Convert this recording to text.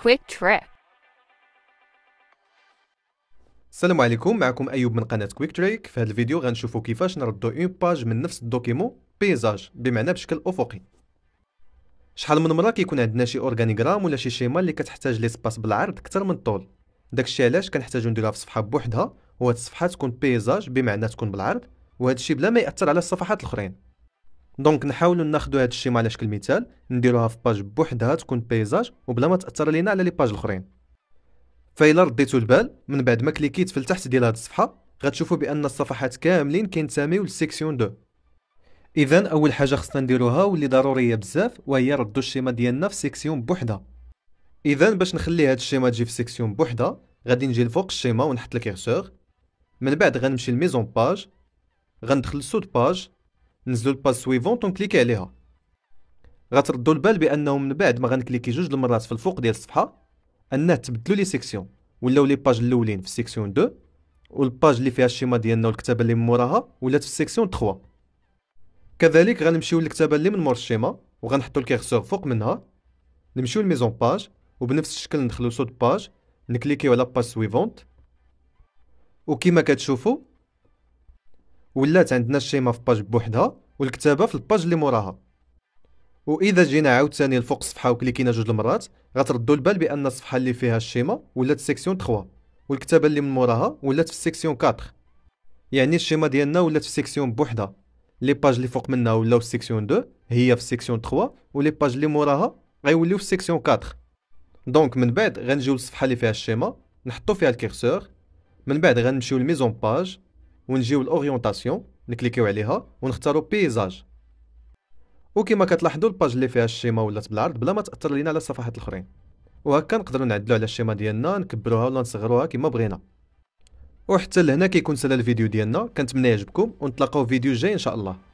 Quick Trip السلام عليكم معكم ايوب من قناه كويك تريك في هذا الفيديو غنشوفوا كيفاش نردو اون باج من نفس الدوكيمون بيزاج بمعنى بشكل افقي شحال من مره كيكون عندنا شي اورغانيغرام ولا شي شيما اللي كتحتاج ليسباس بالعرض اكثر من الطول داكشي علاش كنحتاجو نديروها في صفحه بوحدها وهاد الصفحه تكون بيزاج بمعنى تكون بالعرض وهادشي بلا ما ياثر على الصفحات الاخرين دونك نحاولوا ناخذوا هذا الشيء على شكل مثال نديروها في باج بوحدها تكون بيزاج وبلا ما تاثر علينا على لي باج الاخرين فايلا رديتو البال من بعد ما كليكيت في التحت ديال هذه الصفحه غتشوفوا بان الصفحات كاملين كينتميو للسيكسيون 2 اذا اول حاجه خصنا نديروها واللي ضروريه بزاف وهي ردوا الشيما ديالنا في سيكسيون بوحدها اذا باش نخلي هاد الشيما تجي في سيكسيون بوحدها غادي نجي لفوق الشيما ونحط الكيرسور من بعد غنمشي لميزون باج غندخل لسود باج نزلوا الباج سويفونت ونكليكي عليها غتردوا البال بانه من بعد ما غنكليكي جوج المرات في الفوق ديال الصفحه ان تبدلوا لي سيكسيون ولاو لي باج الاولين في سيكسيون 2 والباج اللي فيها الشيما ديالنا والكتابه اللي من موراها ولات في سيكسيون 3 كذلك غنمشيو للكتابه اللي من مور الشيما وغنحطوا الكيرسور فوق منها نمشيو لميزون باج وبنفس الشكل ندخلو سود باج نكليكيو على باج سويفونت وكما كتشوفوا ولات عندنا الشيمه في باج بوحدها والكتابه في الباج اللي موراها واذا جينا عاوتاني لفوق الصفحه وكليكينا جوج المرات غتردوا البال بان الصفحه اللي فيها الشيمه ولات سيكسيون 3 والكتابه اللي من موراها ولات في سيكسيون 4 يعني الشيمه ديالنا ولات في سيكسيون بوحدها لي باج اللي فوق منها ولاو في سيكسيون 2 هي في سيكسيون 3 ولي باج اللي موراها غيوليو في سيكسيون 4 دونك من بعد غنجيو للصفحه اللي فيها الشيمه نحطو فيها الكيرسور من بعد غنمشيو لميزون باج ونجيو لاورينتاسيون نكليكيو عليها ونختاروا بيزاج وكما كتلاحظوا الباج اللي فيها الشيما ولات بالعرض بلا ما تاثر لينا على الصفحات الاخرين وهكا نقدروا نعدلوا على الشيما ديالنا نكبروها ولا نصغروها كما بغينا وحتى لهنا كيكون سال الفيديو ديالنا كنتمنى يعجبكم ونتلاقاو في فيديو جاي ان شاء الله